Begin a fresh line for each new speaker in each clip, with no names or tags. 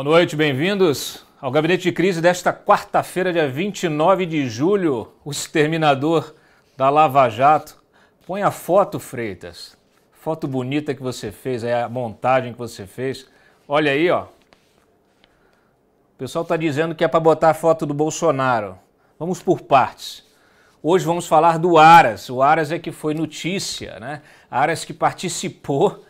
Boa noite, bem-vindos ao Gabinete de Crise desta quarta-feira, dia 29 de julho. O exterminador da Lava Jato. Põe a foto, Freitas. Foto bonita que você fez, é a montagem que você fez. Olha aí, ó. O pessoal está dizendo que é para botar a foto do Bolsonaro. Vamos por partes. Hoje vamos falar do Aras. O Aras é que foi notícia, né? Aras que participou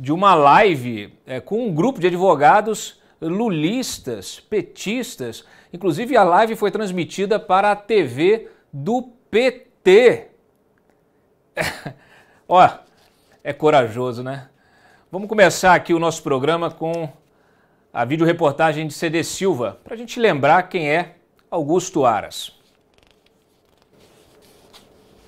de uma live é, com um grupo de advogados lulistas, petistas. Inclusive, a live foi transmitida para a TV do PT. Ó, é corajoso, né? Vamos começar aqui o nosso programa com a videoreportagem de CD Silva, para a gente lembrar quem é Augusto Aras.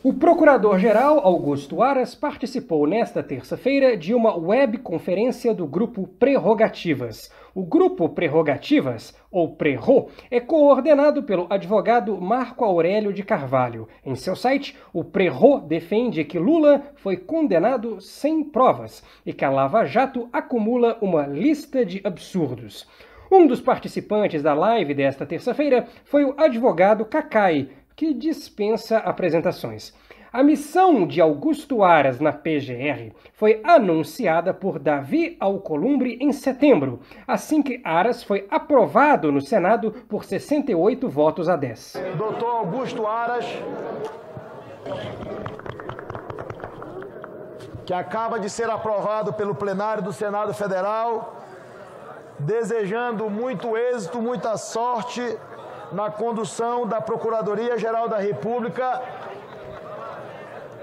O
procurador-geral Augusto Aras participou nesta terça-feira de uma webconferência do grupo Prerrogativas. O grupo Prerrogativas, ou PRERRO, é coordenado pelo advogado Marco Aurélio de Carvalho. Em seu site, o PRERRO defende que Lula foi condenado sem provas e que a Lava Jato acumula uma lista de absurdos. Um dos participantes da live desta terça-feira foi o advogado Kakai, que dispensa apresentações. A missão de Augusto Aras na PGR foi anunciada por Davi Alcolumbre em setembro, assim que Aras foi aprovado no Senado por 68 votos a 10.
Doutor Augusto Aras, que acaba de ser aprovado pelo plenário do Senado Federal, desejando muito êxito, muita sorte na condução da Procuradoria-Geral da República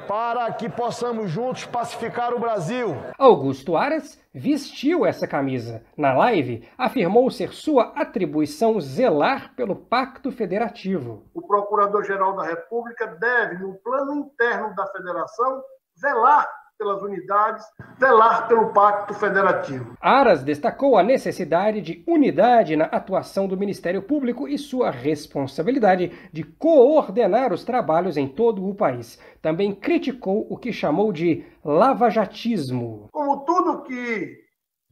para que possamos juntos pacificar o Brasil. Augusto Aras vestiu essa camisa. Na live, afirmou ser sua atribuição zelar pelo Pacto Federativo.
O Procurador-Geral da República deve, no plano interno da Federação, zelar pelas unidades, velar pelo Pacto Federativo.
Aras destacou a necessidade de unidade na atuação do Ministério Público e sua responsabilidade de coordenar os trabalhos em todo o país. Também criticou o que chamou de lavajatismo.
Como tudo que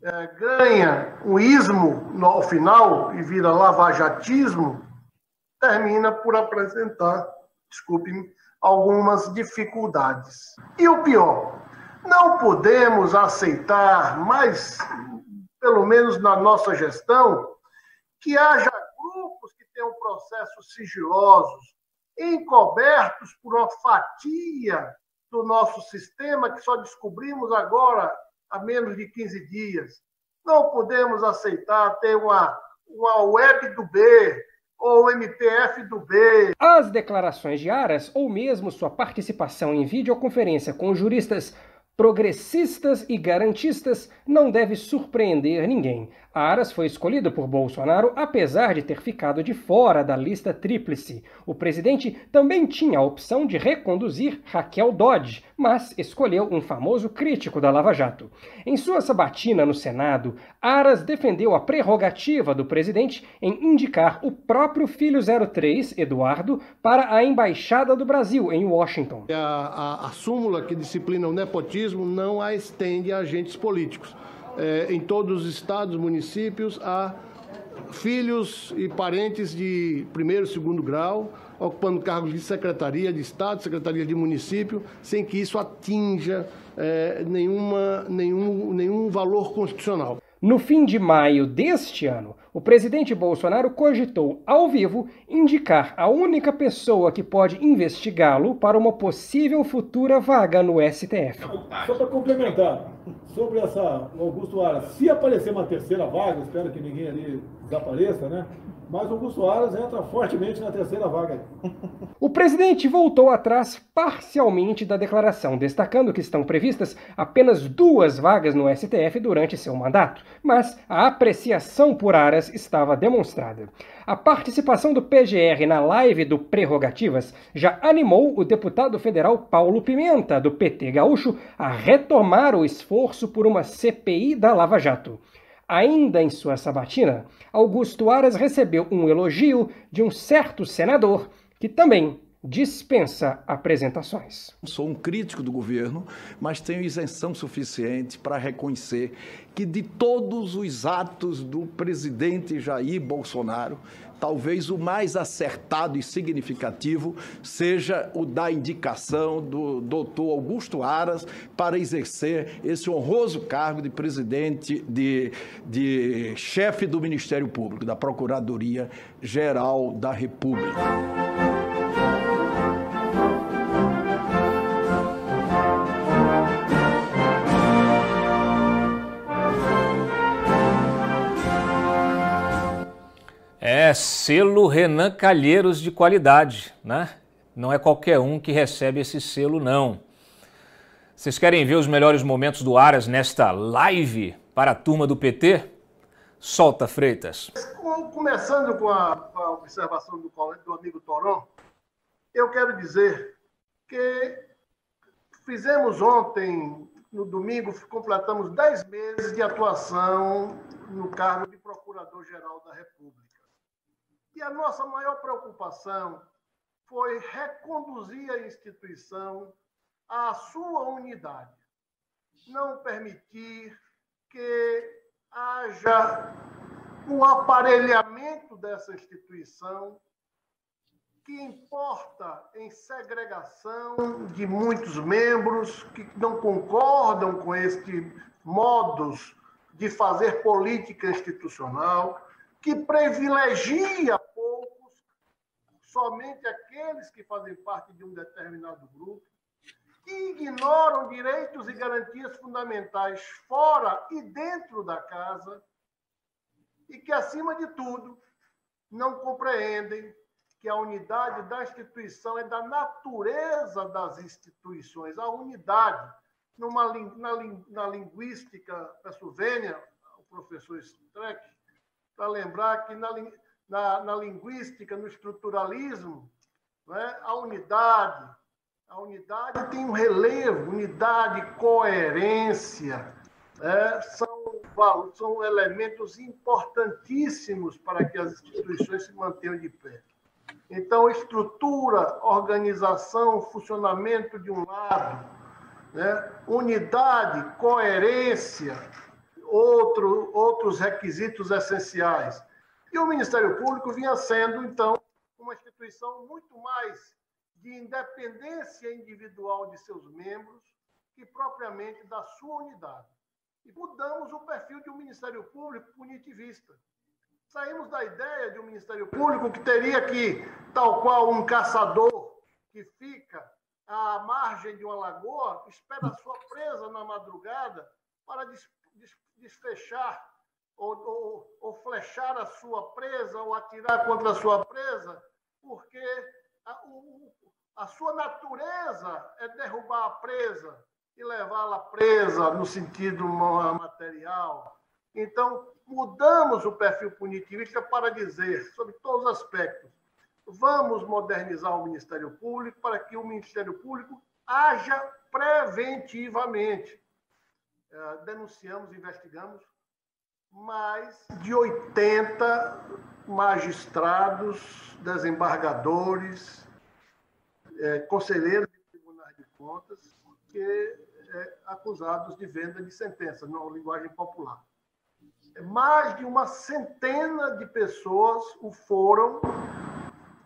é, ganha um ismo no, ao final e vira lavajatismo, termina por apresentar, desculpe-me, algumas dificuldades. E o pior, não podemos aceitar, mas pelo menos na nossa gestão, que haja grupos que tenham processos sigilosos, encobertos por uma fatia do nosso sistema que só descobrimos agora há menos de 15 dias. Não podemos aceitar ter uma, uma web do B,
ou MPF do B. As declarações de Aras, ou mesmo sua participação em videoconferência com juristas progressistas e garantistas não deve surpreender ninguém. Aras foi escolhido por Bolsonaro apesar de ter ficado de fora da lista tríplice. O presidente também tinha a opção de reconduzir Raquel Dodge, mas escolheu um famoso crítico da Lava Jato. Em sua sabatina no Senado, Aras defendeu a prerrogativa do presidente em indicar o próprio filho 03, Eduardo, para a Embaixada do Brasil em Washington. a, a, a súmula que disciplina o nepotismo turismo não a estende a agentes políticos. É,
em todos os estados, municípios, há filhos e parentes de primeiro e segundo grau ocupando cargos de secretaria de Estado, secretaria de município,
sem que isso atinja é, nenhuma, nenhum, nenhum valor constitucional. No fim de maio deste ano, o presidente Bolsonaro cogitou ao vivo indicar a única pessoa que pode investigá-lo para uma possível futura vaga no STF. Tá. Só para complementar, sobre essa Augusto Aras,
se aparecer uma terceira vaga, espero que ninguém ali desapareça, né? Mas Augusto Aras entra
fortemente na terceira vaga.
O presidente voltou atrás parcialmente da declaração, destacando que estão previstas apenas duas vagas no STF durante seu mandato, mas a apreciação por Aras estava demonstrada. A participação do PGR na live do Prerrogativas já animou o deputado federal Paulo Pimenta, do PT Gaúcho, a retomar o esforço por uma CPI da Lava Jato. Ainda em sua sabatina, Augusto Aras recebeu um elogio de um certo senador que também dispensa apresentações. Sou um crítico do governo, mas tenho isenção suficiente para reconhecer que de
todos os atos do presidente Jair Bolsonaro, talvez o mais acertado e significativo seja o da indicação do
doutor Augusto Aras para exercer esse honroso cargo de presidente, de, de chefe do Ministério Público, da Procuradoria Geral da República.
É selo Renan Calheiros de qualidade, né? Não é qualquer um que recebe esse selo, não. Vocês querem ver os melhores momentos do Aras nesta live para a turma do PT? Solta, Freitas.
Começando com a, com a observação do, do amigo Toron, eu quero dizer que fizemos ontem, no domingo, completamos 10 meses de atuação no cargo de Procurador-Geral da República. E a nossa maior preocupação foi reconduzir a instituição à sua unidade, não permitir que haja
um aparelhamento
dessa instituição que importa em segregação de muitos membros que não concordam com este modus de fazer política institucional que privilegia poucos, somente aqueles que fazem parte de um determinado grupo, que ignoram direitos e garantias fundamentais fora e dentro da casa, e que, acima de tudo, não compreendem que a unidade da instituição é da natureza das instituições, a unidade. Numa, na, na linguística pesuvênia, o professor Streck para lembrar que na, na, na linguística, no estruturalismo, né, a unidade, a unidade tem um relevo, unidade, coerência, né, são, são elementos importantíssimos para que as instituições se mantenham de pé. Então, estrutura, organização, funcionamento de um lado, né? unidade, coerência, outro, outros requisitos essenciais. E o Ministério Público vinha sendo, então, uma instituição muito mais de independência individual de seus membros que propriamente da sua unidade. E mudamos o perfil de um Ministério Público punitivista. Saímos da ideia de um Ministério Público que teria que, tal qual um caçador que fica à margem de uma lagoa, espera a sua presa na madrugada para des, des, desfechar ou, ou, ou, flechar a sua presa ou atirar contra a sua presa, porque a, o, a sua natureza é derrubar a presa e levá-la presa no sentido material. Então, mudamos o perfil punitivista para dizer, sobre todos os aspectos, vamos modernizar o Ministério Público para que o Ministério Público haja preventivamente. Eh, denunciamos, investigamos, mais de 80 magistrados, desembargadores, eh, conselheiros de tribunais de contas, que eh, acusados de venda de sentença, na linguagem popular. Eh, mais de uma centena de pessoas o foram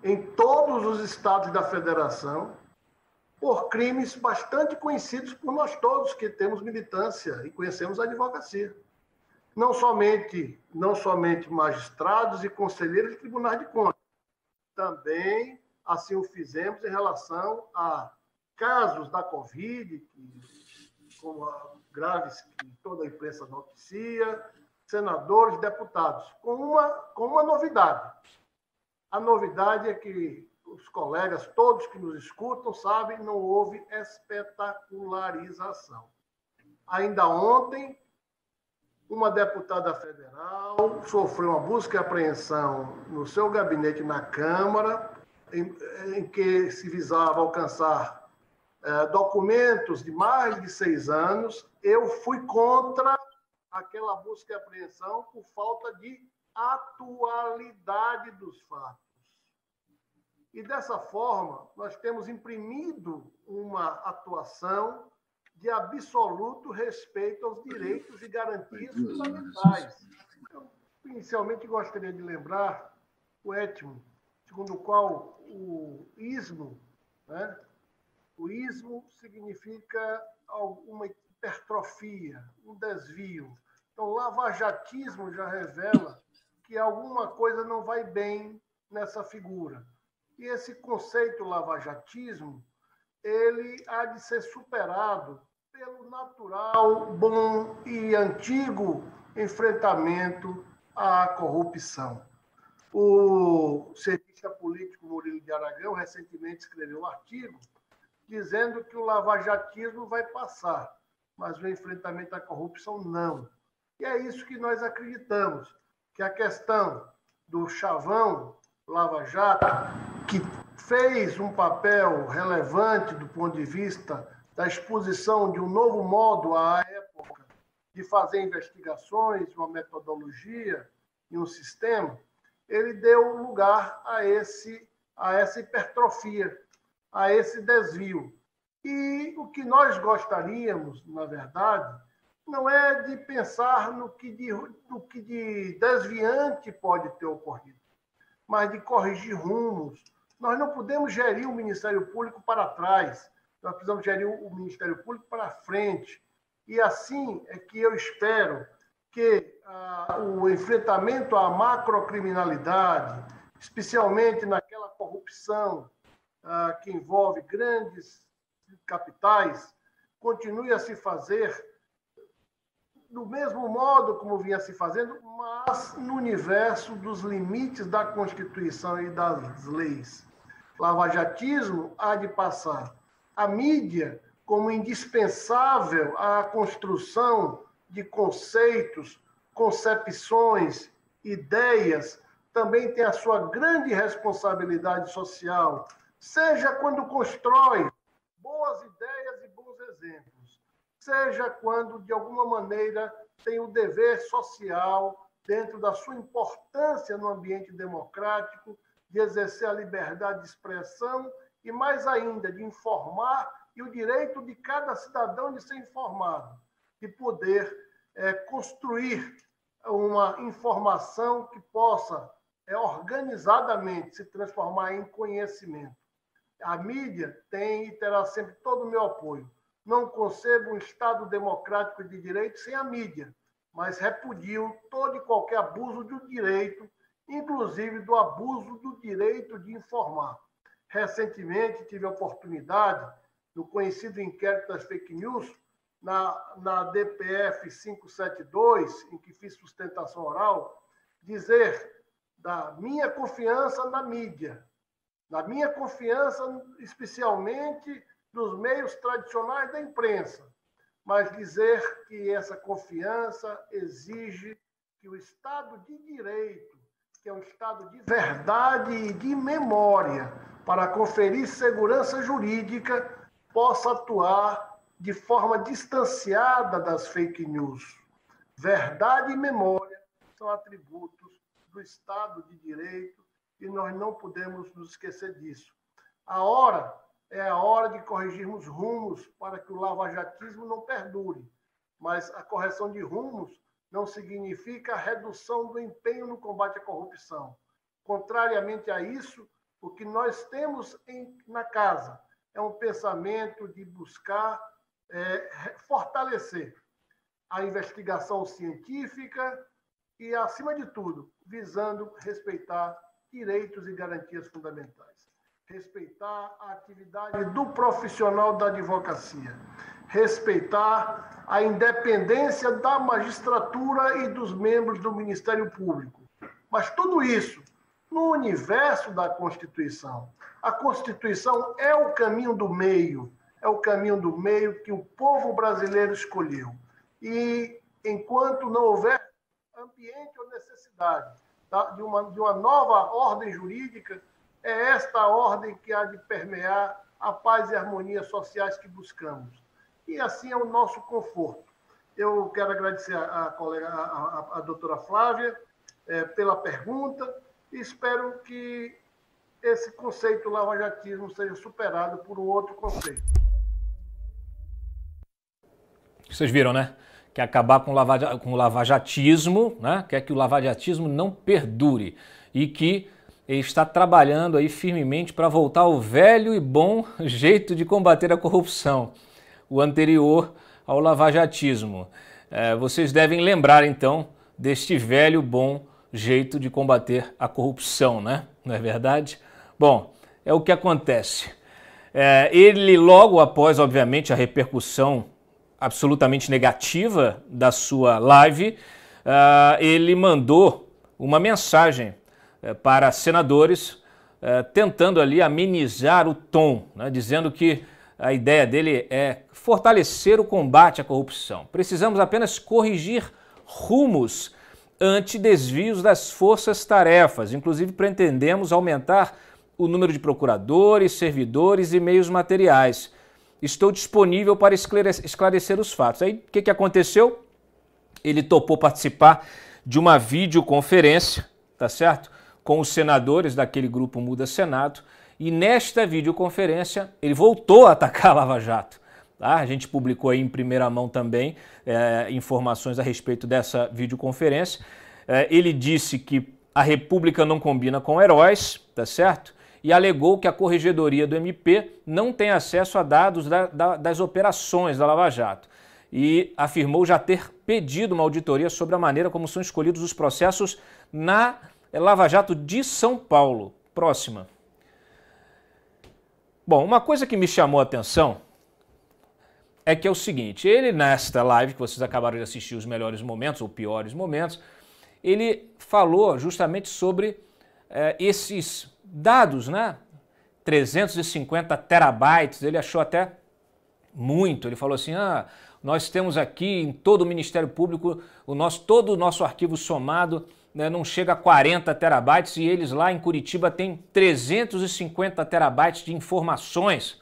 em todos os estados da federação por crimes bastante conhecidos por nós todos que temos militância e conhecemos a advocacia. Não somente, não somente magistrados e conselheiros de tribunais de contas, também assim o fizemos em relação a casos da Covid, que, como a, graves que toda a imprensa noticia, senadores, deputados, com uma, com uma novidade. A novidade é que os colegas, todos que nos escutam, sabem, não houve espetacularização. Ainda ontem, uma deputada federal sofreu uma busca e apreensão no seu gabinete na Câmara, em, em que se visava alcançar eh, documentos de mais de seis anos. Eu fui contra aquela busca e apreensão por falta de atualidade dos fatos. E dessa forma, nós temos imprimido uma atuação de absoluto respeito aos direitos e garantias fundamentais. Eu, inicialmente, gostaria de lembrar o étimo, segundo o qual o ismo, né? o ismo significa alguma hipertrofia, um desvio. Então, lavajatismo já revela que alguma coisa não vai bem nessa figura que esse conceito lavajatismo ele há de ser superado pelo natural, bom e antigo enfrentamento à corrupção. O cientista político Murilo de Aragão recentemente escreveu um artigo dizendo que o lavajatismo vai passar, mas o enfrentamento à corrupção não. E é isso que nós acreditamos, que a questão do chavão lava-jato que fez um papel relevante do ponto de vista da exposição de um novo modo à época de fazer investigações, uma metodologia e um sistema, ele deu lugar a esse a essa hipertrofia, a esse desvio. E o que nós gostaríamos, na verdade, não é de pensar no que de, no que de desviante pode ter ocorrido, mas de corrigir rumos, nós não podemos gerir o Ministério Público para trás, nós precisamos gerir o Ministério Público para frente. E assim é que eu espero que ah, o enfrentamento à macrocriminalidade, especialmente naquela corrupção ah, que envolve grandes capitais, continue a se fazer do mesmo modo como vinha se fazendo, mas no universo dos limites da Constituição e das leis lavajatismo há de passar. A mídia, como indispensável à construção de conceitos, concepções, ideias, também tem a sua grande responsabilidade social, seja quando constrói boas ideias e bons exemplos, seja quando, de alguma maneira, tem o dever social, dentro da sua importância no ambiente democrático, de exercer a liberdade de expressão e, mais ainda, de informar e o direito de cada cidadão de ser informado, de poder é, construir uma informação que possa é, organizadamente se transformar em conhecimento. A mídia tem e terá sempre todo o meu apoio. Não concebo um Estado democrático de direito sem a mídia, mas repudio todo e qualquer abuso do direito inclusive do abuso do direito de informar. Recentemente, tive a oportunidade do conhecido inquérito das fake news na, na DPF 572, em que fiz sustentação oral, dizer da minha confiança na mídia, da minha confiança especialmente dos meios tradicionais da imprensa, mas dizer que essa confiança exige que o Estado de Direito que é um estado de verdade e de memória para conferir segurança jurídica, possa atuar de forma distanciada das fake news. Verdade e memória são atributos do Estado de Direito e nós não podemos nos esquecer disso. A hora é a hora de corrigirmos rumos para que o lavajatismo não perdure, mas a correção de rumos não significa redução do empenho no combate à corrupção. Contrariamente a isso, o que nós temos em, na casa é um pensamento de buscar é, fortalecer a investigação científica e, acima de tudo, visando respeitar direitos e garantias fundamentais, respeitar a atividade do profissional da advocacia respeitar a independência da magistratura e dos membros do Ministério Público. Mas tudo isso no universo da Constituição. A Constituição é o caminho do meio, é o caminho do meio que o povo brasileiro escolheu. E enquanto não houver ambiente ou necessidade tá, de, uma, de uma nova ordem jurídica, é esta ordem que há de permear a paz e harmonia sociais que buscamos e assim é o nosso conforto. Eu quero agradecer a, colega, a, a, a doutora Flávia, é, pela pergunta e espero que esse conceito lavajatismo seja superado por um outro conceito.
Vocês viram, né? Quer acabar com o, lava, com o lavajatismo, né? quer que o lavajatismo não perdure e que ele está trabalhando aí firmemente para voltar ao velho e bom jeito de combater a corrupção o anterior ao lavajatismo. É, vocês devem lembrar então deste velho bom jeito de combater a corrupção, né? Não é verdade? Bom, é o que acontece. É, ele, logo após, obviamente, a repercussão absolutamente negativa da sua live, é, ele mandou uma mensagem é, para senadores é, tentando ali amenizar o tom, né, dizendo que a ideia dele é fortalecer o combate à corrupção. Precisamos apenas corrigir rumos anti-desvios das forças-tarefas. Inclusive, pretendemos aumentar o número de procuradores, servidores e meios materiais. Estou disponível para esclarecer os fatos. Aí, o que, que aconteceu? Ele topou participar de uma videoconferência, tá certo? Com os senadores daquele grupo Muda Senado e nesta videoconferência, ele voltou a atacar a Lava Jato. Tá? A gente publicou aí em primeira mão também é, informações a respeito dessa videoconferência. É, ele disse que a República não combina com heróis, tá certo? e alegou que a corregedoria do MP não tem acesso a dados da, da, das operações da Lava Jato. E afirmou já ter pedido uma auditoria sobre a maneira como são escolhidos os processos na eh, Lava Jato de São Paulo. Próxima. Bom, uma coisa que me chamou a atenção é que é o seguinte, ele nesta live que vocês acabaram de assistir os melhores momentos ou piores momentos, ele falou justamente sobre é, esses dados, né? 350 terabytes, ele achou até muito. Ele falou assim: ah, nós temos aqui em todo o Ministério Público o nosso, todo o nosso arquivo somado né, não chega a 40 terabytes e eles lá em Curitiba têm 350 terabytes de informações.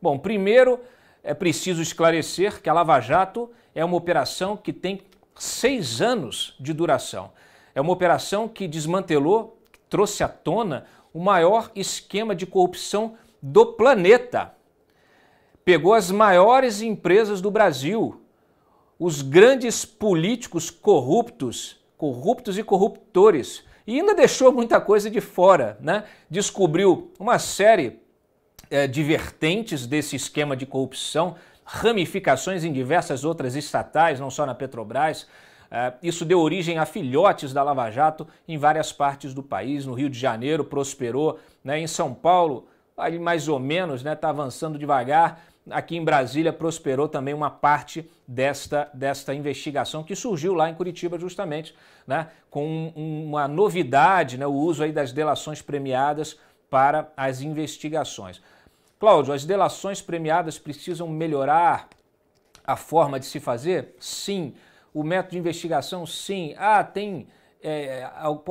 Bom, primeiro é preciso esclarecer que a Lava Jato é uma operação que tem seis anos de duração. É uma operação que desmantelou, que trouxe à tona o maior esquema de corrupção do planeta. Pegou as maiores empresas do Brasil, os grandes políticos corruptos corruptos e corruptores. E ainda deixou muita coisa de fora, né? Descobriu uma série é, de vertentes desse esquema de corrupção, ramificações em diversas outras estatais, não só na Petrobras. É, isso deu origem a filhotes da Lava Jato em várias partes do país. No Rio de Janeiro prosperou, né? em São Paulo, ali mais ou menos, está né? Tá avançando devagar. Aqui em Brasília prosperou também uma parte desta, desta investigação que surgiu lá em Curitiba justamente, né, com uma novidade, né, o uso aí das delações premiadas para as investigações. Cláudio, as delações premiadas precisam melhorar a forma de se fazer? Sim. O método de investigação? Sim. Ah, tem. É,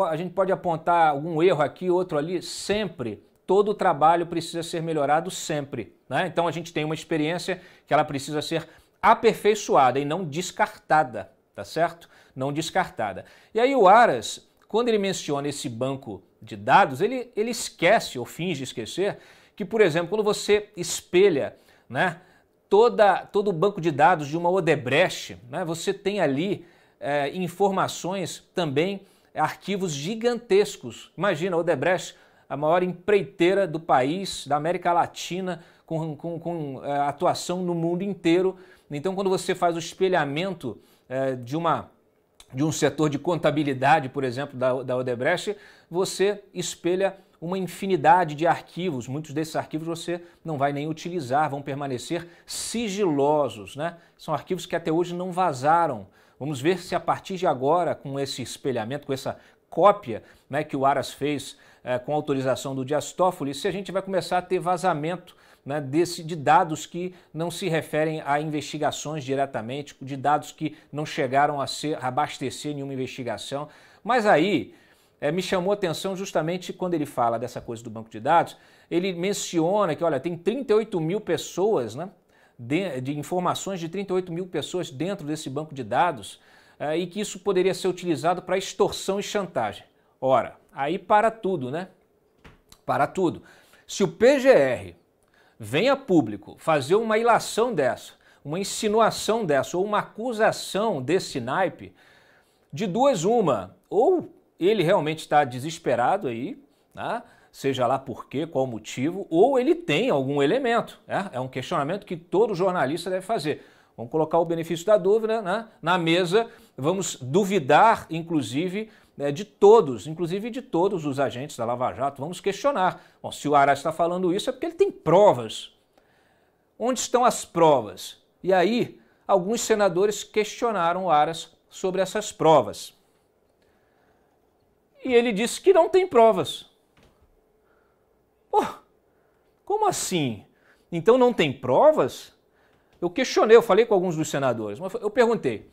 a gente pode apontar algum erro aqui, outro ali? Sempre. Todo o trabalho precisa ser melhorado sempre. Né? Então a gente tem uma experiência que ela precisa ser aperfeiçoada e não descartada, tá certo? Não descartada. E aí o Aras, quando ele menciona esse banco de dados, ele, ele esquece ou finge esquecer que, por exemplo, quando você espelha né, toda, todo o banco de dados de uma Odebrecht, né, você tem ali é, informações também, arquivos gigantescos. Imagina, a Odebrecht, a maior empreiteira do país, da América Latina, com, com, com é, atuação no mundo inteiro, então, quando você faz o espelhamento é, de uma de um setor de contabilidade, por exemplo, da, da Odebrecht, você espelha uma infinidade de arquivos. Muitos desses arquivos você não vai nem utilizar, vão permanecer sigilosos. Né? São arquivos que até hoje não vazaram. Vamos ver se a partir de agora, com esse espelhamento, com essa cópia né, que o Aras fez é, com autorização do Dias Toffoli, se a gente vai começar a ter vazamento né, desse, de dados que não se referem a investigações diretamente, de dados que não chegaram a ser a abastecer nenhuma investigação. Mas aí é, me chamou a atenção justamente quando ele fala dessa coisa do banco de dados, ele menciona que, olha, tem 38 mil pessoas, né, de, de informações de 38 mil pessoas dentro desse banco de dados é, e que isso poderia ser utilizado para extorsão e chantagem. Ora, aí para tudo, né? Para tudo. Se o PGR venha público fazer uma ilação dessa, uma insinuação dessa, ou uma acusação desse naipe, de duas uma, ou ele realmente está desesperado aí, né? seja lá por quê, qual motivo, ou ele tem algum elemento. Né? É um questionamento que todo jornalista deve fazer. Vamos colocar o benefício da dúvida né? na mesa, vamos duvidar, inclusive, né, de todos, inclusive de todos os agentes da Lava Jato. Vamos questionar. Bom, se o Ara está falando isso é porque ele tem provas. Onde estão as provas? E aí, alguns senadores questionaram o Aras sobre essas provas. E ele disse que não tem provas. Pô, como assim? Então não tem provas? Eu questionei, eu falei com alguns dos senadores, mas eu perguntei.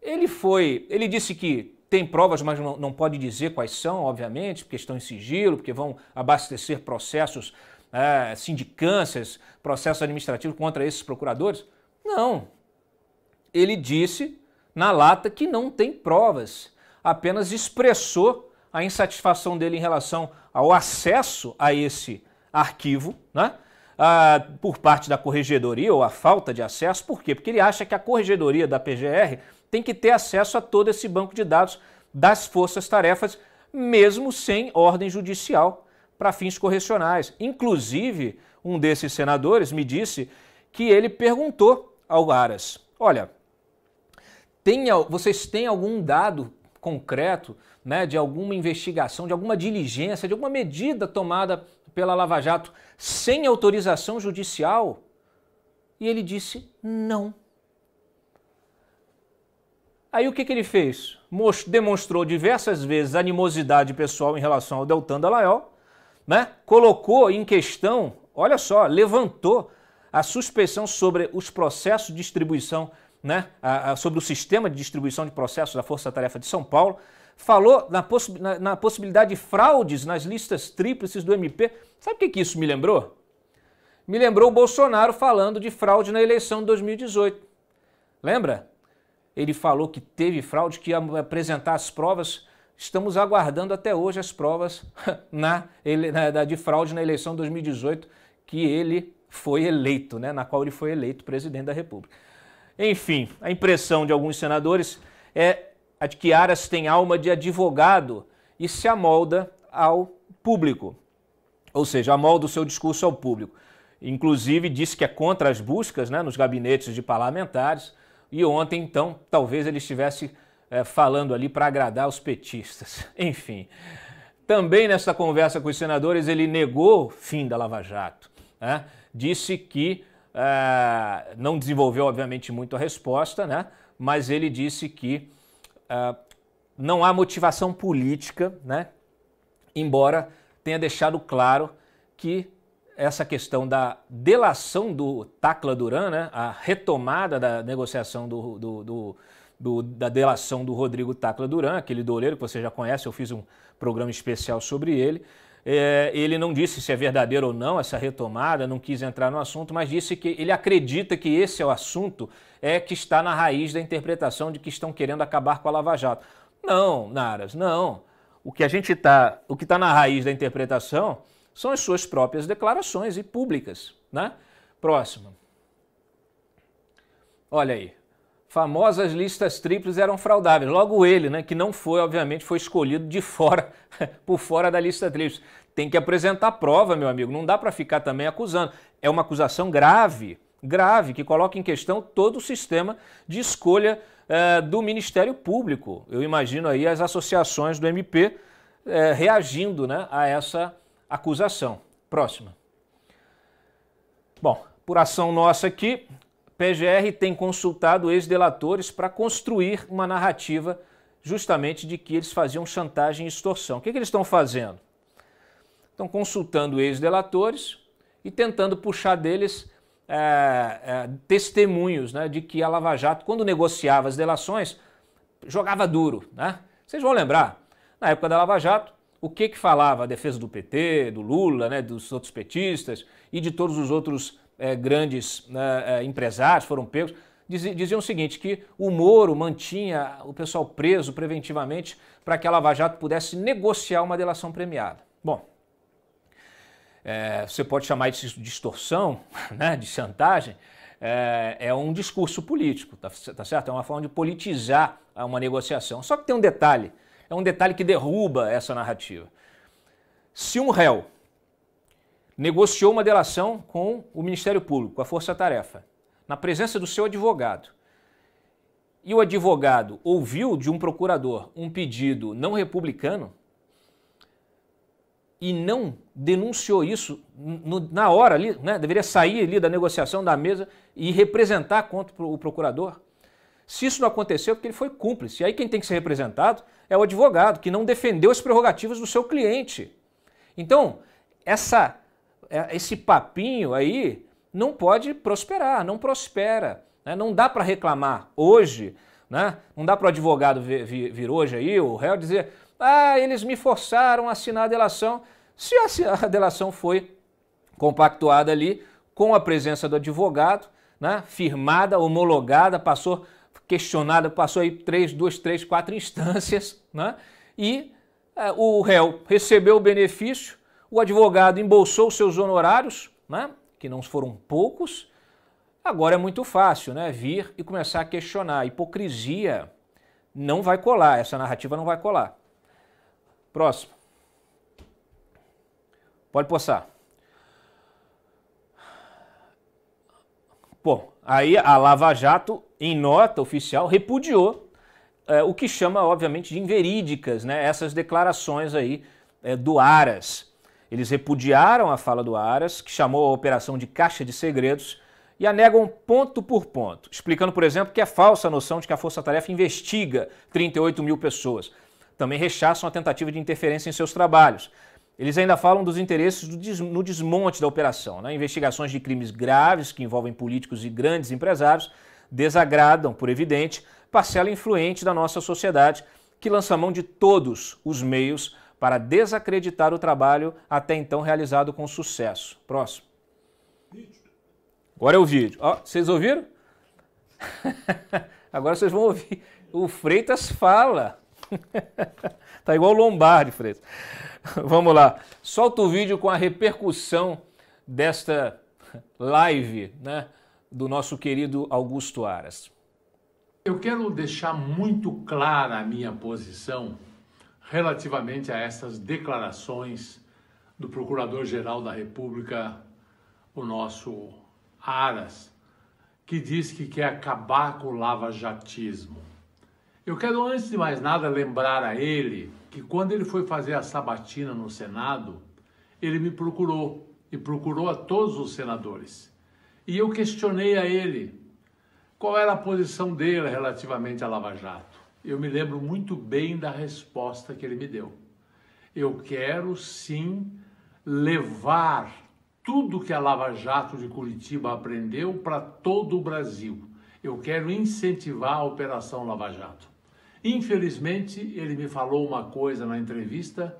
Ele foi, ele disse que tem provas, mas não, não pode dizer quais são, obviamente, porque estão em sigilo, porque vão abastecer processos, é, sindicâncias, processos administrativos contra esses procuradores. Não. Ele disse na lata que não tem provas, apenas expressou a insatisfação dele em relação ao acesso a esse arquivo, né? Ah, por parte da corregedoria ou a falta de acesso, por quê? Porque ele acha que a corregedoria da PGR tem que ter acesso a todo esse banco de dados das forças-tarefas, mesmo sem ordem judicial para fins correcionais. Inclusive, um desses senadores me disse que ele perguntou ao Aras: Olha, tem, vocês têm algum dado concreto né, de alguma investigação, de alguma diligência, de alguma medida tomada pela Lava Jato sem autorização judicial? E ele disse: Não. Aí o que, que ele fez? demonstrou diversas vezes animosidade pessoal em relação ao Deltan Dallaiol, né? colocou em questão, olha só, levantou a suspeição sobre os processos de distribuição, né? A, a, sobre o sistema de distribuição de processos da Força Tarefa de São Paulo, falou na, possi na, na possibilidade de fraudes nas listas tríplices do MP. Sabe o que, que isso me lembrou? Me lembrou o Bolsonaro falando de fraude na eleição de 2018. Lembra? ele falou que teve fraude, que ia apresentar as provas. Estamos aguardando até hoje as provas na, ele, na, de fraude na eleição 2018 que ele foi eleito, né, na qual ele foi eleito presidente da República. Enfim, a impressão de alguns senadores é a de que Aras tem alma de advogado e se amolda ao público, ou seja, amolda o seu discurso ao público. Inclusive disse que é contra as buscas né, nos gabinetes de parlamentares, e ontem, então, talvez ele estivesse é, falando ali para agradar os petistas. Enfim. Também nessa conversa com os senadores, ele negou o fim da Lava Jato. Né? Disse que eh, não desenvolveu, obviamente, muito a resposta, né? mas ele disse que eh, não há motivação política, né? embora tenha deixado claro que essa questão da delação do Tacla Duran, né, a retomada da negociação do, do, do, do da delação do Rodrigo Tacla Duran, aquele doleiro que você já conhece, eu fiz um programa especial sobre ele. É, ele não disse se é verdadeiro ou não essa retomada, não quis entrar no assunto, mas disse que ele acredita que esse é o assunto é que está na raiz da interpretação de que estão querendo acabar com a Lava Jato. Não, Naras, não. O que a gente tá, o que está na raiz da interpretação são as suas próprias declarações e públicas. Né? Próximo. Olha aí. Famosas listas triplas eram fraudáveis. Logo ele, né, que não foi, obviamente, foi escolhido de fora, por fora da lista tríplice. Tem que apresentar prova, meu amigo. Não dá para ficar também acusando. É uma acusação grave, grave, que coloca em questão todo o sistema de escolha eh, do Ministério Público. Eu imagino aí as associações do MP eh, reagindo né, a essa acusação acusação. Próxima. Bom, por ação nossa aqui, PGR tem consultado ex-delatores para construir uma narrativa justamente de que eles faziam chantagem e extorsão. O que, que eles estão fazendo? Estão consultando ex-delatores e tentando puxar deles é, é, testemunhos né, de que a Lava Jato, quando negociava as delações, jogava duro. Né? Vocês vão lembrar, na época da Lava Jato, o que, que falava a defesa do PT, do Lula, né, dos outros petistas e de todos os outros eh, grandes né, eh, empresários foram pegos. dizia diziam o seguinte: que o Moro mantinha o pessoal preso preventivamente para que a Lava Jato pudesse negociar uma delação premiada. Bom, é, você pode chamar isso de distorção, né, de chantagem, é, é, um discurso político, tá, tá certo? É uma forma de politizar uma negociação. Só que tem um detalhe é um detalhe que derruba essa narrativa. Se um réu negociou uma delação com o Ministério Público, a Força Tarefa, na presença do seu advogado, e o advogado ouviu de um procurador um pedido não republicano e não denunciou isso no, na hora ali, né? deveria sair ali da negociação da mesa e representar contra o procurador, se isso não aconteceu, é porque ele foi cúmplice. E aí quem tem que ser representado é o advogado, que não defendeu as prerrogativas do seu cliente. Então, essa, é, esse papinho aí não pode prosperar, não prospera. Né? Não dá para reclamar hoje, né? não dá para o advogado vir, vir, vir, hoje aí, o réu dizer, ah, eles me forçaram a assinar a delação. Se a, delação foi compactuada ali com a presença do advogado, né? firmada, homologada, passou questionada, passou aí três, duas, três, quatro instâncias, né? E é, o réu recebeu o benefício, o advogado embolsou seus honorários, né? Que não foram poucos. Agora é muito fácil, né? Vir e começar a questionar. A hipocrisia não vai colar, essa narrativa não vai colar. Próximo. Pode passar. Bom, Aí a Lava Jato, em nota oficial, repudiou é, o que chama, obviamente, de inverídicas, né? Essas declarações aí é, do Aras. Eles repudiaram a fala do Aras, que chamou a operação de caixa de segredos, e a negam ponto por ponto, explicando, por exemplo, que é falsa a noção de que a Força Tarefa investiga 38 mil pessoas. Também rechaçam a tentativa de interferência em seus trabalhos. Eles ainda falam dos interesses do des no desmonte da operação. Né? Investigações de crimes graves que envolvem políticos e grandes empresários desagradam, por evidente, parcela influente da nossa sociedade que lança mão de todos os meios para desacreditar o trabalho até então realizado com sucesso. Próximo. Agora é o vídeo. Ó, vocês ouviram? Agora vocês vão ouvir. O Freitas fala. tá igual o Lombardi, Freitas. Vamos lá. Solta o vídeo com a repercussão desta live né, do nosso querido Augusto Aras. Eu quero deixar muito clara a minha posição
relativamente a essas declarações do Procurador-Geral da República, o nosso Aras, que diz que quer acabar com o lava-jatismo. Eu quero, antes de mais nada, lembrar a ele que quando ele foi fazer a sabatina no Senado, ele me procurou e procurou a todos os senadores. E eu questionei a ele qual era a posição dele relativamente à Lava Jato. Eu me lembro muito bem da resposta que ele me deu. Eu quero sim levar tudo que a Lava Jato de Curitiba aprendeu para todo o Brasil. Eu quero incentivar a Operação Lava Jato. Infelizmente, ele me falou uma coisa na entrevista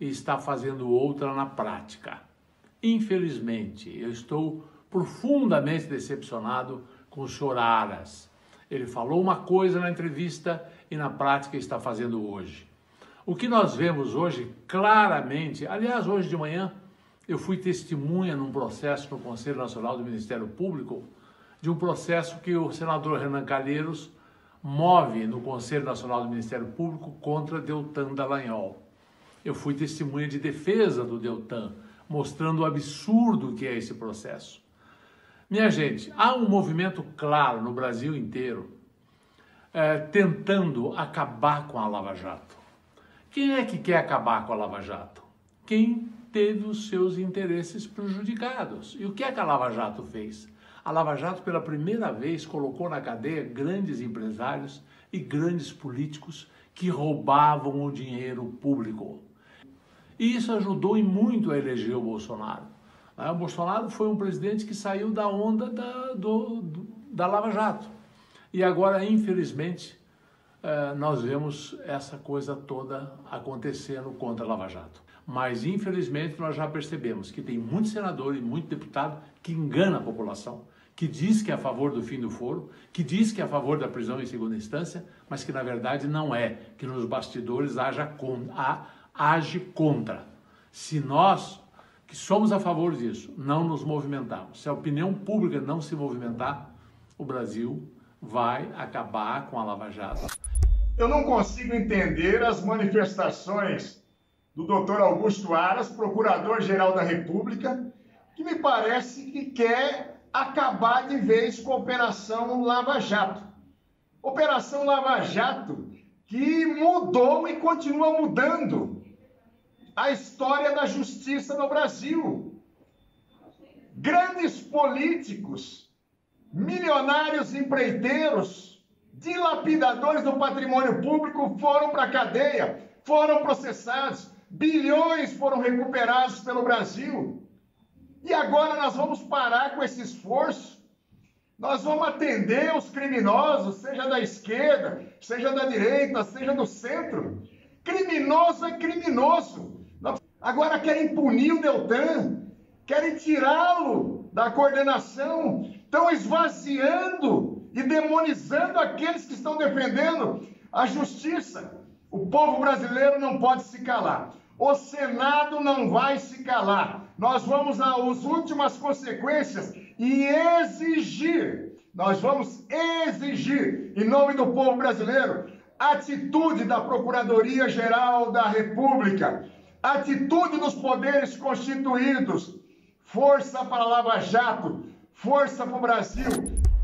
e está fazendo outra na prática. Infelizmente, eu estou profundamente decepcionado com o senhor Aras. Ele falou uma coisa na entrevista e na prática está fazendo hoje. O que nós vemos hoje claramente, aliás, hoje de manhã, eu fui testemunha num processo no Conselho Nacional do Ministério Público, de um processo que o senador Renan Calheiros move no Conselho Nacional do Ministério Público contra Deltan Dallagnol. Eu fui testemunha de defesa do Deltan, mostrando o absurdo que é esse processo. Minha gente, há um movimento claro no Brasil inteiro é, tentando acabar com a Lava Jato. Quem é que quer acabar com a Lava Jato? Quem teve os seus interesses prejudicados. E o que é que a Lava Jato fez? A Lava Jato, pela primeira vez, colocou na cadeia grandes empresários e grandes políticos que roubavam o dinheiro público. E isso ajudou e muito a eleger o Bolsonaro. Né? O Bolsonaro foi um presidente que saiu da onda da, do, da Lava Jato. E agora, infelizmente, eh, nós vemos essa coisa toda acontecendo contra a Lava Jato. Mas, infelizmente, nós já percebemos que tem muito senador e muito deputado que engana a população que diz que é a favor do fim do foro, que diz que é a favor da prisão em segunda instância, mas que na verdade não é, que nos bastidores haja a, age contra. Se nós, que somos a favor disso, não nos movimentarmos, se a opinião pública não se movimentar, o Brasil vai acabar com a Lava Jato.
Eu não consigo entender as manifestações do doutor Augusto Aras, procurador-geral da República, que me parece que quer acabar de vez com a Operação Lava Jato. Operação Lava Jato que mudou e continua mudando a história da justiça no Brasil. Grandes políticos, milionários empreiteiros, dilapidadores do patrimônio público foram para a cadeia, foram processados, bilhões foram recuperados pelo Brasil. E agora nós vamos parar com esse esforço. Nós vamos atender os criminosos, seja da esquerda, seja da direita, seja do centro. Criminoso é criminoso. Agora querem punir o Deltan, querem tirá-lo da coordenação, estão esvaziando e demonizando aqueles que estão defendendo a justiça. O povo brasileiro não pode se calar. O Senado não vai se calar nós vamos às últimas consequências e exigir, nós vamos exigir, em nome do povo brasileiro, atitude da Procuradoria Geral da República, atitude dos poderes constituídos, força para Lava Jato, força para o Brasil.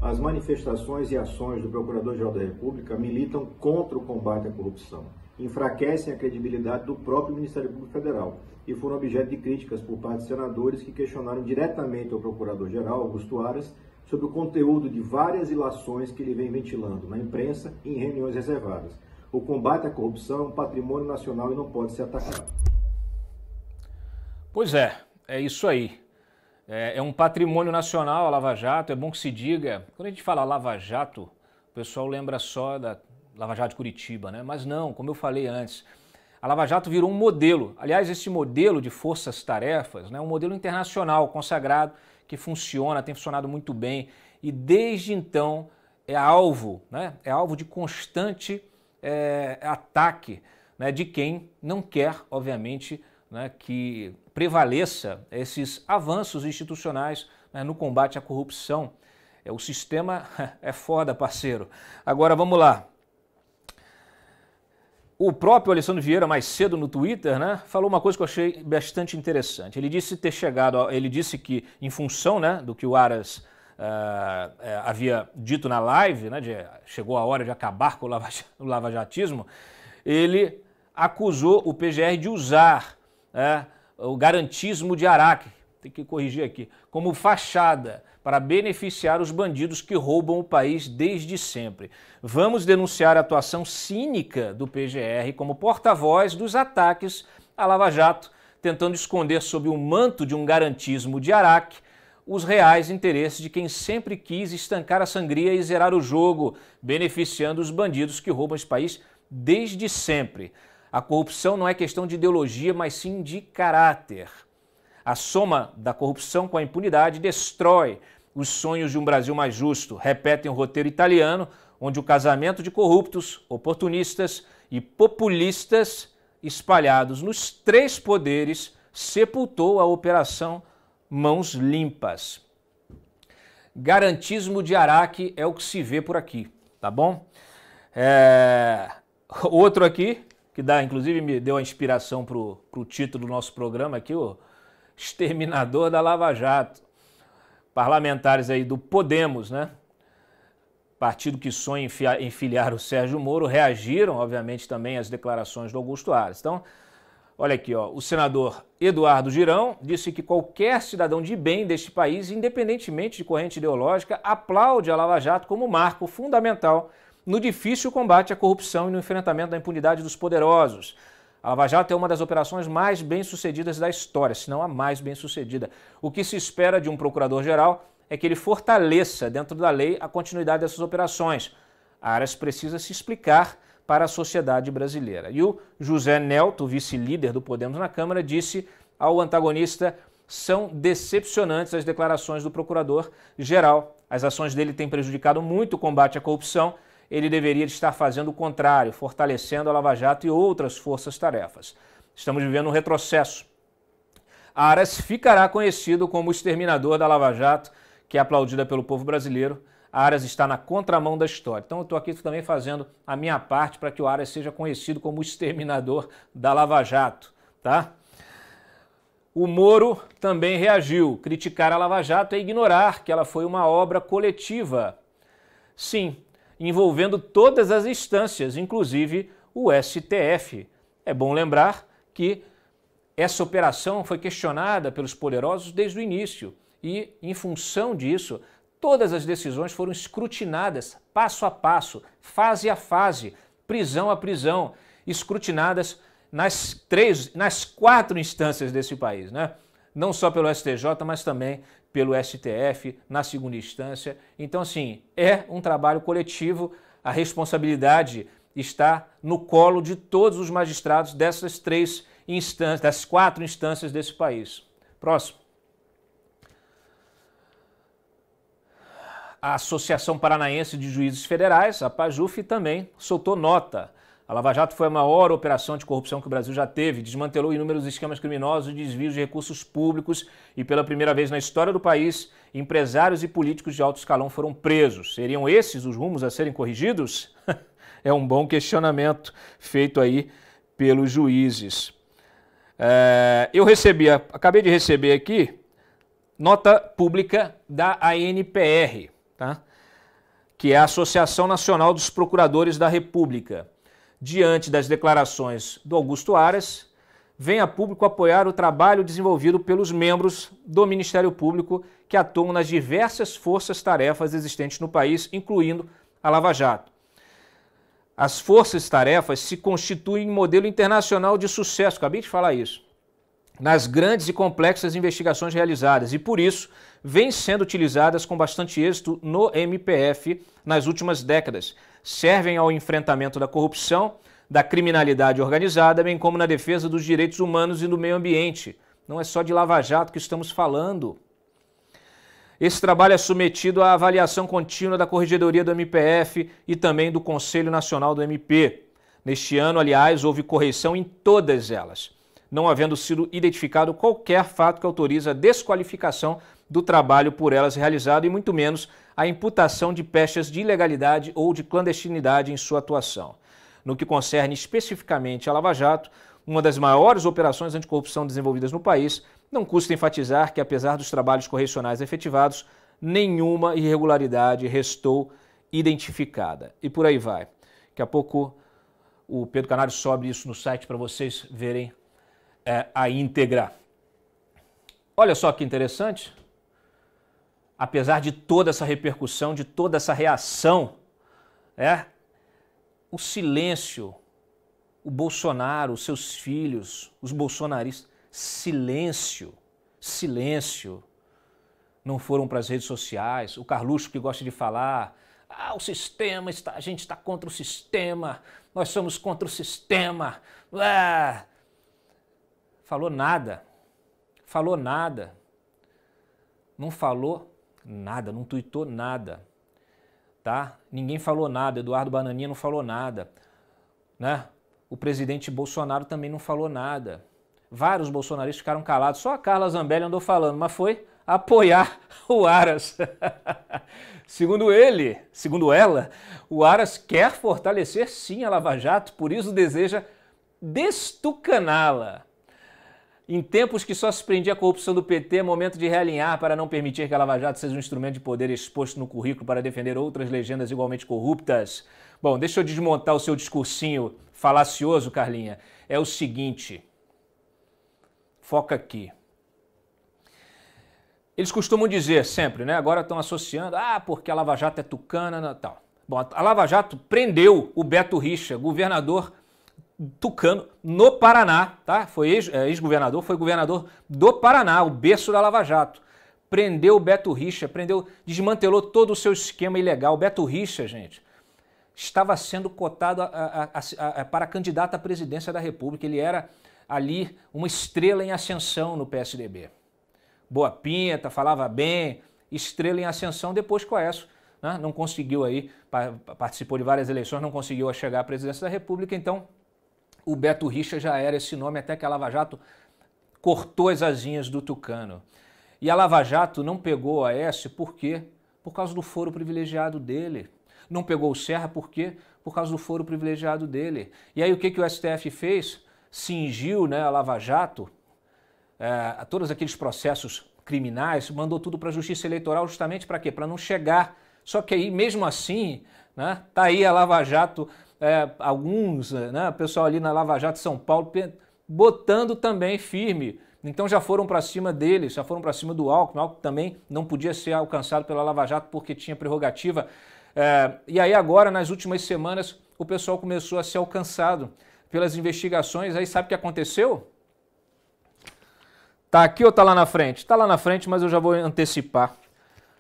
As
manifestações e ações do Procurador-Geral da República militam contra o combate à corrupção, enfraquecem a credibilidade do próprio Ministério Público Federal e foram objeto de críticas por parte de senadores que questionaram diretamente ao procurador-geral, Augusto Aras, sobre o conteúdo de várias ilações que ele vem ventilando na imprensa e em reuniões reservadas. O combate à corrupção é um patrimônio nacional e não pode ser atacado. Pois é, é isso aí. É, é um patrimônio nacional a Lava Jato, é bom que se diga. Quando a gente fala Lava Jato, o pessoal lembra só da Lava Jato de Curitiba, né? Mas não, como eu falei antes, a Lava Jato virou um modelo. Aliás, esse modelo de forças-tarefas né, um modelo internacional consagrado que funciona, tem funcionado muito bem e desde então é alvo, né, é alvo de constante é, ataque né, de quem não quer, obviamente, né, que prevaleça esses avanços institucionais né, no combate à corrupção. É, o sistema é foda, parceiro. Agora vamos lá. O próprio Alessandro Vieira, mais cedo no Twitter, né, falou uma coisa que eu achei bastante interessante. Ele disse ter chegado, a, ele disse que, em função né, do que o Aras uh, havia dito na live, né, de, chegou a hora de acabar com o, o lavajatismo, ele acusou o PGR de usar uh, o garantismo de Araque, tem que corrigir aqui, como fachada para beneficiar os bandidos que roubam o país desde sempre. Vamos denunciar a atuação cínica do PGR como porta-voz dos ataques à Lava Jato, tentando esconder sob o manto de um garantismo de Araque os reais interesses de quem sempre quis estancar a sangria e zerar o jogo, beneficiando os bandidos que roubam esse país desde sempre. A corrupção não é questão de ideologia, mas sim de caráter. A soma da corrupção com a impunidade destrói os sonhos de um Brasil mais justo repetem o roteiro italiano, onde o casamento de corruptos, oportunistas e populistas espalhados nos três poderes sepultou a Operação Mãos Limpas. Garantismo de Araque é o que se vê por aqui, tá bom? É... Outro aqui, que dá, inclusive me deu a inspiração para o título do nosso programa aqui, o Exterminador da Lava Jato parlamentares aí do Podemos, né? Partido que sonha em filiar o Sérgio Moro, reagiram, obviamente, também às declarações do Augusto Aras. Então, olha aqui, ó, o senador Eduardo Girão disse que qualquer cidadão de bem deste país, independentemente de corrente ideológica, aplaude a Lava Jato como marco fundamental no difícil combate à corrupção e no enfrentamento da impunidade dos poderosos. A Lava Jato é uma das operações mais bem-sucedidas da história, se não a mais bem-sucedida. O que se espera de um procurador-geral é que ele fortaleça, dentro da lei, a continuidade dessas operações. A Aras precisa se explicar para a sociedade brasileira. E o José Nelto, vice-líder do Podemos na Câmara, disse ao antagonista: são decepcionantes as declarações do procurador-geral. As ações dele têm prejudicado muito o combate à corrupção ele deveria estar fazendo o contrário, fortalecendo a Lava Jato e outras forças-tarefas. Estamos vivendo um retrocesso. Aras ficará conhecido como o exterminador da Lava Jato, que é aplaudida pelo povo brasileiro. Aras está na contramão da história. Então eu estou aqui também fazendo a minha parte para que o Aras seja conhecido como o exterminador da Lava Jato, tá? O Moro também reagiu. Criticar a Lava Jato é ignorar que ela foi uma obra coletiva. Sim, envolvendo todas as instâncias, inclusive o STF. É bom lembrar que essa operação foi questionada pelos poderosos desde o início e, em função disso, todas as decisões foram escrutinadas passo a passo, fase a fase, prisão a prisão, escrutinadas nas três, nas quatro instâncias desse país, né? Não só pelo STJ, mas também pelo STF na segunda instância. Então, assim, é um trabalho coletivo, a responsabilidade está no colo de todos os magistrados dessas três instâncias, das quatro instâncias desse país. Próximo. A Associação Paranaense de Juízes Federais, a PAJUF, também soltou nota a Lava Jato foi a maior operação de corrupção que o Brasil já teve, desmantelou inúmeros esquemas criminosos, desvios de recursos públicos e, pela primeira vez na história do país, empresários e políticos de alto escalão foram presos. Seriam esses os rumos a serem corrigidos? é um bom questionamento feito aí pelos juízes. É, eu recebi, acabei de receber aqui nota pública da ANPR, tá? que é a Associação Nacional dos Procuradores da República diante das declarações do Augusto Aras, vem a público apoiar o trabalho desenvolvido pelos membros do Ministério Público que atuam nas diversas forças-tarefas existentes no país, incluindo a Lava Jato. As forças-tarefas se constituem um modelo internacional de sucesso, acabei de falar isso nas grandes e complexas investigações realizadas e, por isso, vêm sendo utilizadas com bastante êxito no MPF nas últimas décadas. Servem ao enfrentamento da corrupção, da criminalidade organizada, bem como na defesa dos direitos humanos e do meio ambiente. Não é só de Lava Jato que estamos falando. Esse trabalho é submetido à avaliação contínua da Corregedoria do MPF e também do Conselho Nacional do MP. Neste ano, aliás, houve correção em todas elas não havendo sido identificado qualquer fato que autorize a desqualificação do trabalho por elas realizado e muito menos a imputação de pechas de ilegalidade ou de clandestinidade em sua atuação. No que concerne especificamente a Lava Jato, uma das maiores operações anticorrupção desenvolvidas no país, não custa enfatizar que, apesar dos trabalhos correcionais efetivados, nenhuma irregularidade restou identificada. E por aí vai. Daqui a pouco o Pedro Canário sobe isso no site para vocês verem é, a íntegra. Olha só que interessante. Apesar de toda essa repercussão, de toda essa reação, é, o silêncio, o Bolsonaro, os seus filhos, os bolsonaristas, silêncio, silêncio. Não foram para as redes sociais. O Carluxo que gosta de falar, ah, o sistema, está, a gente está contra o sistema, nós somos contra o sistema. Ah, falou nada. Falou nada. Não falou nada, não tuitou nada. Tá? Ninguém falou nada, Eduardo Bananinha não falou nada, né? O presidente Bolsonaro também não falou nada. Vários bolsonaristas ficaram calados, só a Carla Zambelli andou falando, mas foi apoiar o Aras. segundo ele, segundo ela, o Aras quer fortalecer sim a Lava Jato, por isso deseja destucaná-la. Em tempos que só se prendia a corrupção do PT, é momento de realinhar para não permitir que a Lava Jato seja um instrumento de poder exposto no currículo para defender outras legendas igualmente corruptas. Bom, deixa eu desmontar o seu discursinho falacioso, Carlinha. É o seguinte. Foca aqui. Eles costumam dizer sempre, né? Agora estão associando, ah, porque a Lava Jato é tucana, né, tal. Bom, a Lava Jato prendeu o Beto Richa, governador Tucano, no Paraná, tá? Foi é, ex-governador, foi governador do Paraná, o berço da Lava Jato. Prendeu o Beto Richa, prendeu, desmantelou todo o seu esquema ilegal. O Beto Richa, gente, estava sendo cotado a, a, a, para candidato à presidência da República. Ele era ali uma estrela em ascensão no PSDB. Boa pinta, falava bem, estrela em ascensão depois com Aécio né, não conseguiu aí, participou de várias eleições, não conseguiu chegar à presidência da República, então o Beto Richa já era esse nome até que a Lava Jato cortou as asinhas do Tucano. E a Lava Jato não pegou a S por quê? Por causa do foro privilegiado dele. Não pegou o Serra por quê? Por causa do foro privilegiado dele. E aí o que, que o STF fez? Cingiu né, a Lava Jato é, a todos aqueles processos criminais, mandou tudo para a Justiça Eleitoral justamente para quê? Para não chegar. Só que aí, mesmo assim, né, tá aí a Lava Jato é, alguns, eh, né, pessoal ali na Lava Jato de São Paulo, botando também firme. Então já foram para cima dele, já foram para cima do Alckmin, Alckmin também não podia ser alcançado pela Lava Jato porque tinha prerrogativa. É, e aí agora, nas últimas semanas, o pessoal começou a ser alcançado pelas investigações. Aí sabe o que aconteceu? Tá aqui ou tá lá na frente? Tá lá na frente, mas eu já vou antecipar.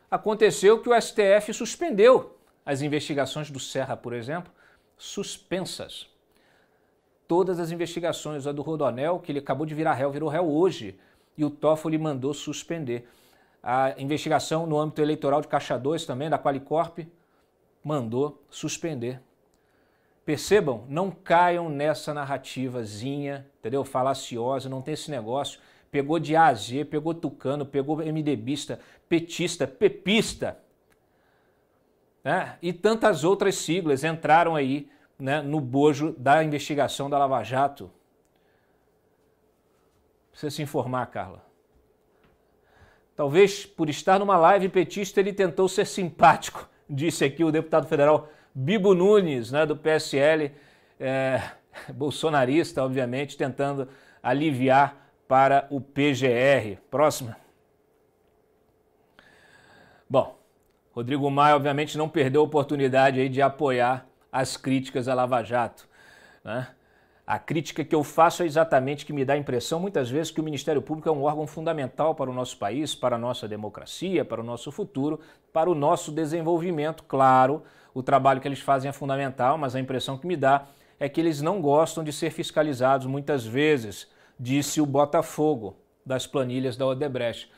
Aconteceu que o STF suspendeu as investigações do Serra, por exemplo, suspensas. Todas as investigações, a do Rodonel, que ele acabou de virar réu, virou réu hoje, e o Toffoli mandou suspender. A investigação no âmbito eleitoral de Caixa 2 também, da Qualicorp, mandou suspender. Percebam, não caiam nessa narrativazinha, entendeu? Falaciosa, não tem esse negócio. Pegou de A a Z, pegou tucano, pegou MDBista, petista, pepista né? e tantas outras siglas entraram aí né, no bojo da investigação da Lava Jato. Precisa se informar, Carla. Talvez por estar numa live petista ele tentou ser simpático, disse aqui o deputado federal Bibo Nunes, né, do PSL, é, eh, bolsonarista, obviamente, tentando aliviar para o PGR. Próxima. Bom, Rodrigo Maia, obviamente, não perdeu a oportunidade aí de apoiar as críticas à Lava Jato. Né? A crítica que eu faço é exatamente que me dá a impressão, muitas vezes, que o Ministério Público é um órgão fundamental para o nosso país, para a nossa democracia, para o nosso futuro, para o nosso desenvolvimento. Claro, o trabalho que eles fazem é fundamental, mas a impressão que me dá é que eles não gostam de ser fiscalizados muitas vezes, disse o Botafogo das planilhas da Odebrecht.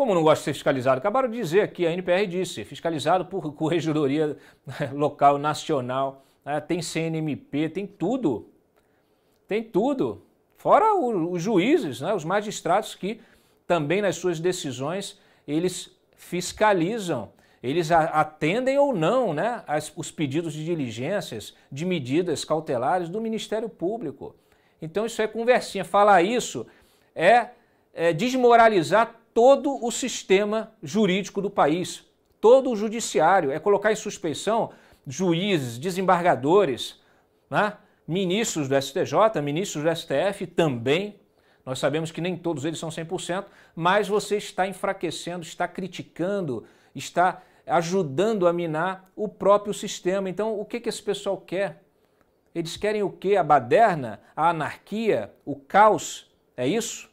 Como não gosta de ser fiscalizado, acabaram de dizer aqui, a NPR disse, fiscalizado por corregedoria local, nacional, né, tem CNMP, tem tudo. Tem tudo. Fora os juízes, né, os magistrados que também nas suas decisões eles fiscalizam, eles atendem ou não né, os pedidos de diligências, de medidas cautelares do Ministério Público. Então isso é conversinha. Falar isso é, é desmoralizar todo o sistema jurídico do país, todo o judiciário, é colocar em suspeição juízes, desembargadores, né? ministros do STJ, ministros do STF também. Nós sabemos que nem todos eles são 100%, mas você está enfraquecendo, está criticando, está ajudando a minar o próprio sistema. Então, o que, que esse pessoal quer? Eles querem o quê? A baderna? A anarquia? O caos? É isso?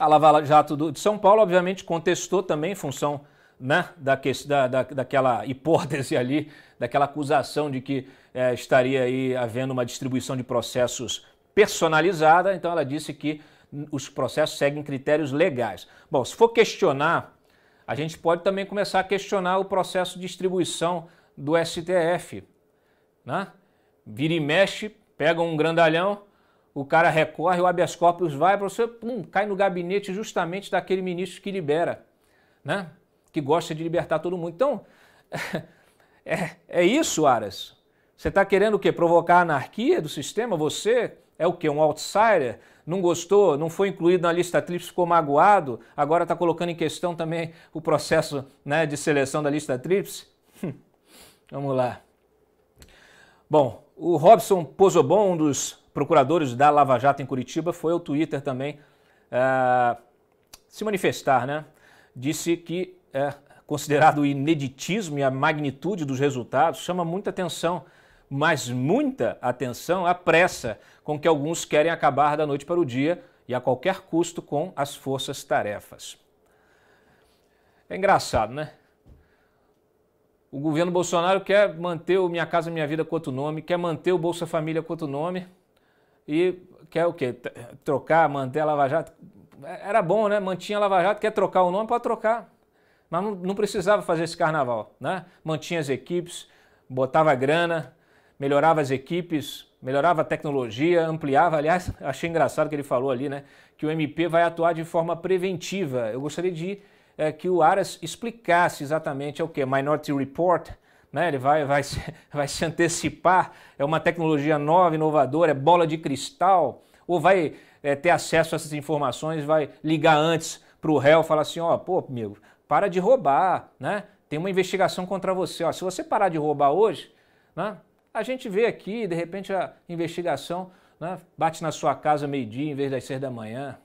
A Lava Jato de São Paulo, obviamente, contestou também em função né, da, da, daquela hipótese ali, daquela acusação de que é, estaria aí havendo uma distribuição de processos personalizada. Então, ela disse que os processos seguem critérios legais. Bom, se for questionar, a gente pode também começar a questionar o processo de distribuição do STF. Né? Vira e mexe, pega um grandalhão o cara recorre, o habeas corpus vai, para você pum, cai no gabinete justamente daquele ministro que libera, né? que gosta de libertar todo mundo. Então, é, é isso, Aras. Você está querendo o quê? Provocar a anarquia do sistema? Você é o quê? Um outsider? Não gostou? Não foi incluído na lista TRIPS? Ficou magoado? Agora está colocando em questão também o processo né, de seleção da lista TRIPS? Vamos lá. Bom, o Robson Pozobon, um dos procuradores da Lava Jato em Curitiba, foi ao Twitter também uh, se manifestar, né? Disse que é considerado o ineditismo e a magnitude dos resultados chama muita atenção, mas muita atenção à pressa com que alguns querem acabar da noite para o dia e a qualquer custo com as forças-tarefas. É engraçado, né? O governo Bolsonaro quer manter o Minha Casa Minha Vida com outro nome, quer manter o Bolsa Família com outro nome e quer o quê? Trocar, manter a Lava Jato. É, era bom, né? Mantinha a Lava Jato, quer trocar o nome, pode trocar. Mas não, precisava fazer esse carnaval, né? Mantinha as equipes, botava grana, melhorava as equipes, melhorava a tecnologia, ampliava. Aliás, achei engraçado que ele falou ali, né? Que o MP vai atuar de forma preventiva. Eu gostaria de ir é, que o Aras explicasse exatamente é o que? Minority Report, né? ele vai, vai, se, vai se antecipar, é uma tecnologia nova, inovadora, é bola de cristal, ou vai é, ter acesso a essas informações, vai ligar antes para o réu, falar assim, ó, oh, pô, amigo, para de roubar, né? Tem uma investigação contra você, ó, se você parar de roubar hoje, né? A gente vê aqui, de repente a investigação né, bate na sua casa meio-dia em vez das seis da manhã.